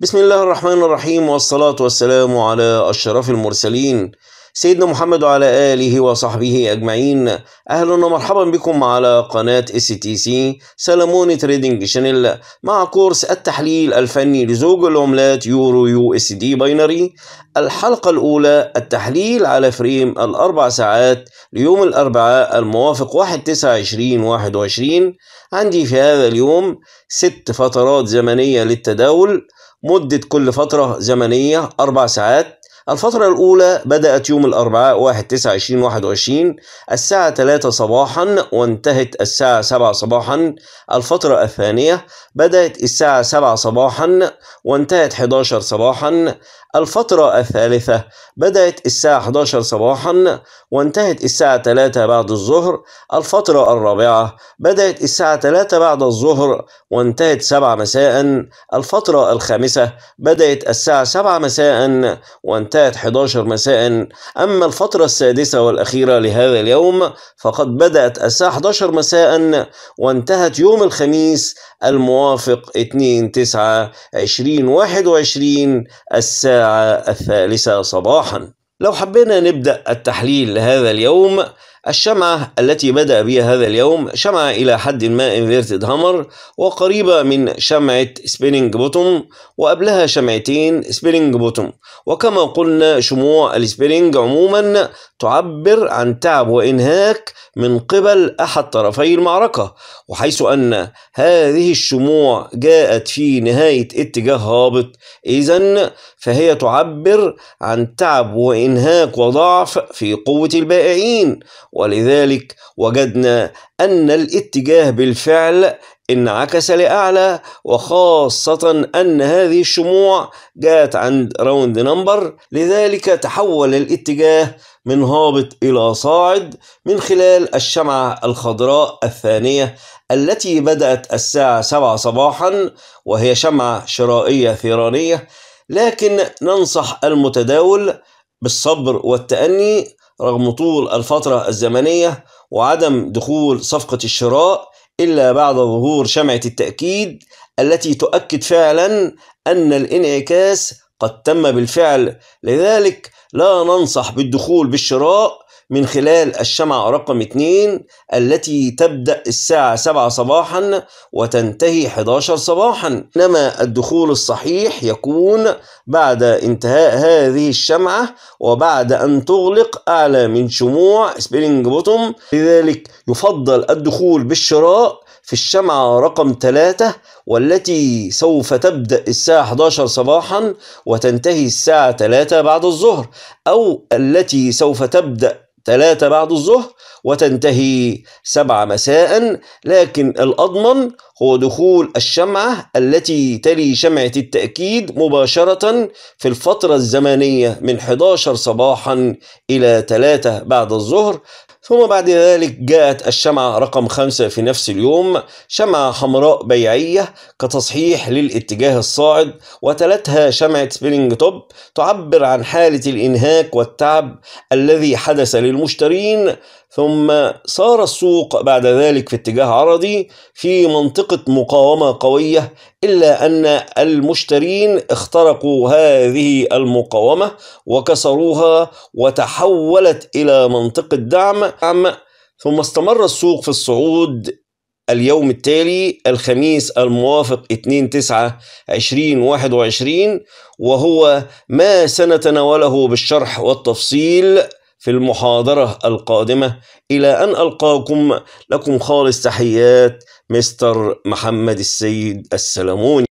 بسم الله الرحمن الرحيم والصلاة والسلام على أشرف المرسلين سيدنا محمد وعلى آله وصحبه أجمعين أهلا ومرحبا بكم على قناة اس تي سي سلموني تريدنج شانيل مع كورس التحليل الفني لزوج العملات يورو يو اس دي باينري الحلقة الأولى التحليل على فريم الأربع ساعات ليوم الأربعاء الموافق 1 9 21 عندي في هذا اليوم ست فترات زمنية للتداول مدة كل فترة زمنية أربع ساعات الفترة الأولى بدأت يوم الأربعاء 1 1/29/21 الساعة 3 صباحا وانتهت الساعة 7 صباحا الفترة الثانية بدأت الساعة 7 صباحا وانتهت 11 صباحا الفترة الثالثة بدأت الساعة 11 صباحا وانتهت الساعة 3 بعد الظهر الفترة الرابعة بدأت الساعة 3 بعد الظهر وانتهت 7 مساء الفترة الخامسة بدأت الساعة 7 مساء وانتهت انتهت 11 مساء أما الفترة السادسة والأخيرة لهذا اليوم فقد بدأت الساعة 11 مساء وانتهت يوم الخميس الموافق 2 9 2021 الساعة الثالثة صباحا لو حبينا نبدأ التحليل لهذا اليوم الشمعة التي بدأ بها هذا اليوم شمعة إلى حد ما انفيرتد هامر وقريبة من شمعة سبيننج بوتوم وقبلها شمعتين سبيننج بوتوم وكما قلنا شموع السبيننج عموما تعبر عن تعب وإنهاك من قبل أحد طرفي المعركة وحيث أن هذه الشموع جاءت في نهاية اتجاه هابط إذا فهي تعبر عن تعب وإنهاك وضعف في قوة البائعين ولذلك وجدنا أن الاتجاه بالفعل انعكس لأعلى وخاصة أن هذه الشموع جاءت عند راوند نمبر لذلك تحول الاتجاه من هابط إلى صاعد من خلال الشمعة الخضراء الثانية التي بدأت الساعة 7 صباحا وهي شمعة شرائية ثيرانية لكن ننصح المتداول بالصبر والتأني رغم طول الفترة الزمنية وعدم دخول صفقة الشراء إلا بعد ظهور شمعة التأكيد التي تؤكد فعلا أن الانعكاس قد تم بالفعل لذلك لا ننصح بالدخول بالشراء من خلال الشمعة رقم 2 التي تبدأ الساعة 7 صباحا وتنتهي 11 صباحا إنما الدخول الصحيح يكون بعد انتهاء هذه الشمعة وبعد أن تغلق أعلى من شموع سبرينج بوتوم لذلك يفضل الدخول بالشراء في الشمعة رقم 3 والتي سوف تبدأ الساعة 11 صباحا وتنتهي الساعة 3 بعد الظهر أو التي سوف تبدأ ثلاثة بعد الظهر وتنتهي سبعة مساء لكن الأضمن هو دخول الشمعة التي تلي شمعة التأكيد مباشرة في الفترة الزمنية من 11 صباحا إلى 3 بعد الظهر ثم بعد ذلك جاءت الشمعة رقم خمسة في نفس اليوم شمعة حمراء بيعية كتصحيح للاتجاه الصاعد وتلتها شمعة سبيلينج توب تعبر عن حالة الإنهاك والتعب الذي حدث للمشترين ثم صار السوق بعد ذلك في اتجاه عرضي في منطقة مقاومة قوية إلا أن المشترين اخترقوا هذه المقاومة وكسروها وتحولت إلى منطقة دعم ثم استمر السوق في الصعود اليوم التالي الخميس الموافق 2 9 2021 وهو ما سنتناوله بالشرح والتفصيل في المحاضرة القادمة إلى أن ألقاكم لكم خالص تحيات مستر محمد السيد السلموني